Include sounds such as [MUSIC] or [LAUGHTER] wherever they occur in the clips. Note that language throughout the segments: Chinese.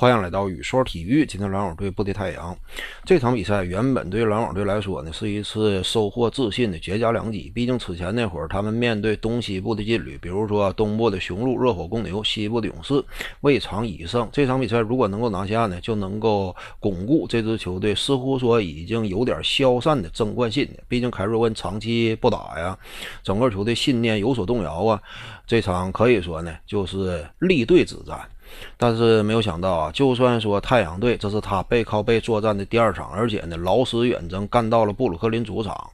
欢迎来到雨说体育。今天篮网队不敌太阳，这场比赛原本对篮网队来说呢是一次收获自信的绝佳良机。毕竟此前那会儿他们面对东西部的劲旅，比如说东部的雄鹿、热火、公牛，西部的勇士，未尝一胜。这场比赛如果能够拿下呢，就能够巩固这支球队似乎说已经有点消散的争冠念。毕竟凯瑞文长期不打呀，整个球队信念有所动摇啊。这场可以说呢就是立队之战。但是没有想到啊，就算说太阳队，这是他背靠背作战的第二场，而且呢劳师远征干到了布鲁克林主场，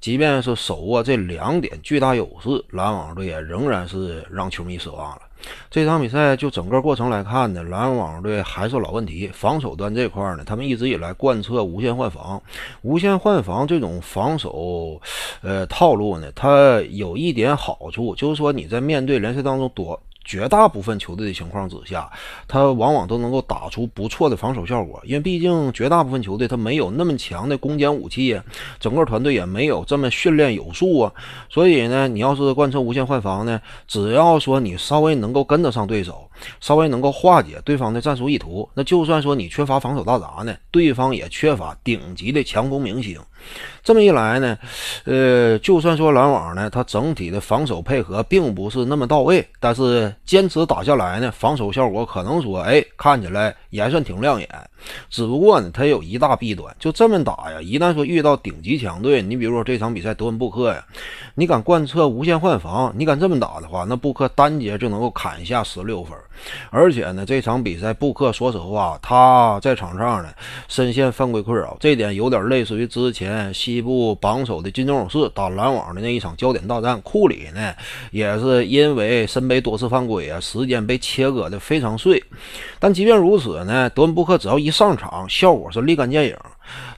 即便是手握这两点巨大优势，篮网队也仍然是让球迷失望了。这场比赛就整个过程来看呢，篮网队还是老问题，防守端这块呢，他们一直以来贯彻无限换防，无限换防这种防守，呃套路呢，它有一点好处，就是说你在面对联赛当中多。绝大部分球队的情况之下，他往往都能够打出不错的防守效果，因为毕竟绝大部分球队他没有那么强的攻坚武器，整个团队也没有这么训练有素啊。所以呢，你要是贯彻无限换防呢，只要说你稍微能够跟得上对手。稍微能够化解对方的战术意图，那就算说你缺乏防守大闸呢，对方也缺乏顶级的强攻明星。这么一来呢，呃，就算说篮网呢，它整体的防守配合并不是那么到位，但是坚持打下来呢，防守效果可能说，哎，看起来也算挺亮眼。只不过呢，它有一大弊端，就这么打呀，一旦说遇到顶级强队，你比如说这场比赛德文布克呀，你敢贯彻无限换防，你敢这么打的话，那布克单节就能够砍下十六分。而且呢，这场比赛布克说实话，他在场上呢深陷犯规困扰，这点有点类似于之前西部榜首的金州勇士打篮网的那一场焦点大战，库里呢也是因为身背多次犯规啊，时间被切割的非常碎。但即便如此呢，德文布克只要一上场，效果是立竿见影。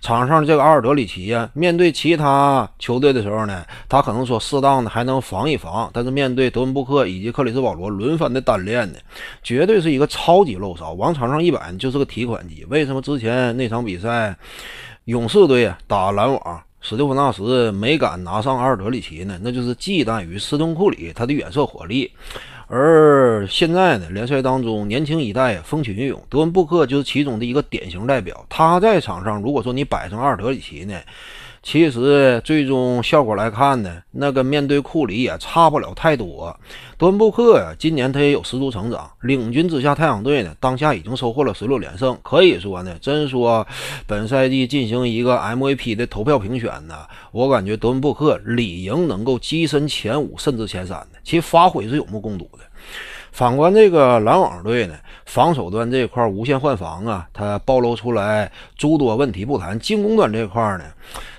场上这个阿尔德里奇呀，面对其他球队的时候呢，他可能说适当的还能防一防，但是面对德文布克以及克里斯保罗轮番的单练呢，绝对是一个超级漏勺，往场上一摆就是个提款机。为什么之前那场比赛勇士队打篮网，史蒂夫纳什没敢拿上阿尔德里奇呢？那就是忌惮于斯通库里他的远射火力。而现在呢，联赛当中年轻一代风起云涌，德文布克就是其中的一个典型代表。他在场上，如果说你摆上阿尔德里奇呢？其实最终效果来看呢，那跟面对库里也差不了太多。德布克呀，今年他也有十足成长。领军之下，太阳队呢，当下已经收获了十六连胜。可以说呢，真说本赛季进行一个 MVP 的投票评选呢，我感觉德布克理应能够跻身前五，甚至前三的。其发挥是有目共睹的。反观这个篮网队呢，防守端这块无限换防啊，它暴露出来诸多问题不谈，进攻端这块呢？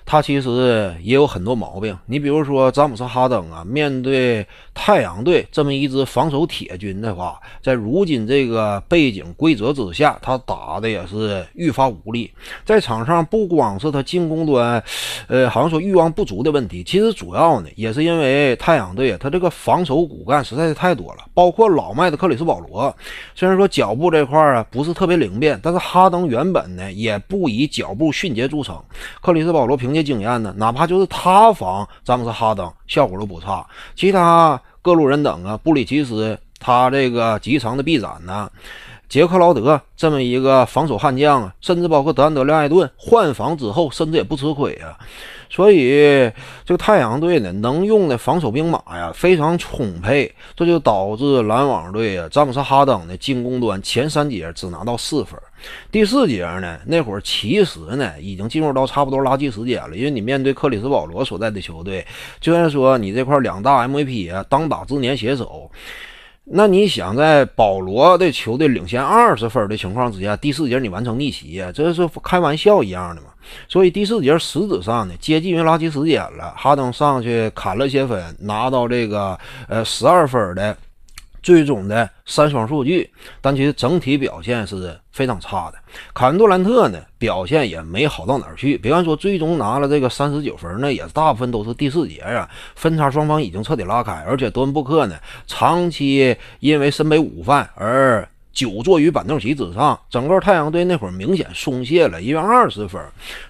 他其实也有很多毛病，你比如说詹姆斯·哈登啊，面对太阳队这么一支防守铁军的话，在如今这个背景规则之下，他打的也是愈发无力。在场上，不光是他进攻端，呃，好像说欲望不足的问题，其实主要呢也是因为太阳队他这个防守骨干实在是太多了，包括老迈的克里斯·保罗，虽然说脚步这块啊不是特别灵便，但是哈登原本呢也不以脚步迅捷著称，克里斯·保罗凭借。经验呢？哪怕就是他防詹姆斯哈登，效果都不差。其他各路人等啊，布里奇斯，他这个极长的臂展呢？杰克劳德这么一个防守悍将啊，甚至包括德安德烈·艾顿换防之后，甚至也不吃亏啊。所以这个太阳队呢，能用的防守兵马呀非常充沛，这就导致篮网队啊，詹姆斯·哈登的进攻端前三节只拿到四分，第四节呢，那会儿其实呢已经进入到差不多垃圾时间了，因为你面对克里斯·保罗所在的球队，就算说你这块两大 MVP 啊当打之年携手。那你想在保罗的球队领先二十分的情况之下，第四节你完成逆袭，这是开玩笑一样的嘛？所以第四节实质上呢接近于垃圾时间了，哈登上去砍了些分，拿到这个呃十二分的。最终的三双数据，但其实整体表现是非常差的。坎杜兰特呢表现也没好到哪儿去。别看说最终拿了这个三十九分，那也大部分都是第四节呀，分差双方已经彻底拉开。而且多恩布克呢，长期因为身背午饭而。久坐于板凳席之上，整个太阳队那会儿明显松懈了。一为二十分，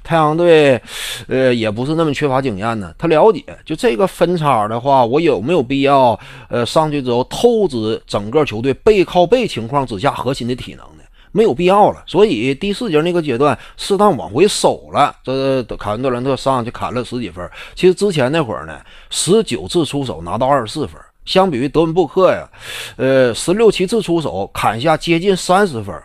太阳队，呃，也不是那么缺乏经验呢。他了解，就这个分差的话，我有没有必要，呃，上去之后透支整个球队背靠背情况之下核心的体能呢？没有必要了。所以第四节那个阶段，适当往回收了。这凯文杜兰特上去砍了十几分。其实之前那会儿呢，十九次出手拿到二十四分。相比于德文布克呀，呃，十六七次出手砍下接近三十分，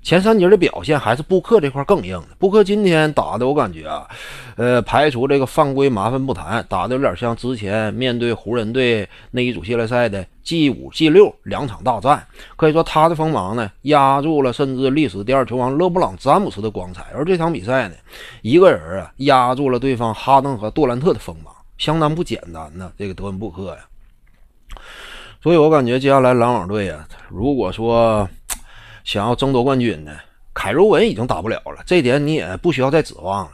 前三节的表现还是布克这块更硬。布克今天打的我感觉啊，呃，排除这个犯规麻烦不谈，打的有点像之前面对湖人队那一组系列赛的 G 五、G 六两场大战。可以说他的锋芒呢压住了甚至历史第二球王勒布朗詹姆斯的光彩，而这场比赛呢，一个人啊压住了对方哈登和杜兰特的锋芒，相当不简单呐！这个德文布克呀。所以，我感觉接下来篮网队呀，如果说 [TSK] 想要争夺冠军呢，凯文已经打不了了，这点你也不需要再指望了。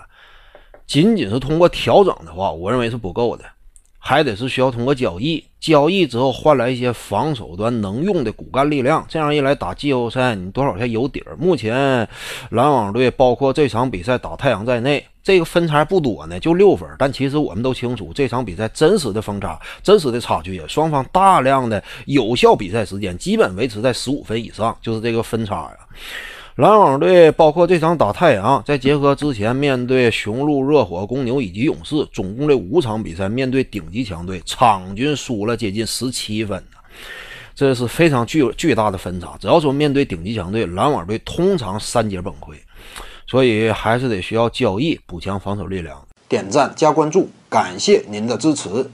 仅仅是通过调整的话，我认为是不够的，还得是需要通过交易，交易之后换来一些防守端能用的骨干力量。这样一来，打季后赛你多少才有底儿。目前篮网队包括这场比赛打太阳在内。这个分差不多呢，就六分。但其实我们都清楚，这场比赛真实的分差，真实的差距也，双方大量的有效比赛时间基本维持在十五分以上，就是这个分差呀。篮网队包括这场打太阳，在结合之前面对雄鹿、热火、公牛以及勇士，总共这五场比赛面对顶级强队，场均输了接近十七分这是非常巨巨大的分差。只要说面对顶级强队，篮网队通常三节崩溃。所以还是得需要交易补强防守力量。点赞加关注，感谢您的支持。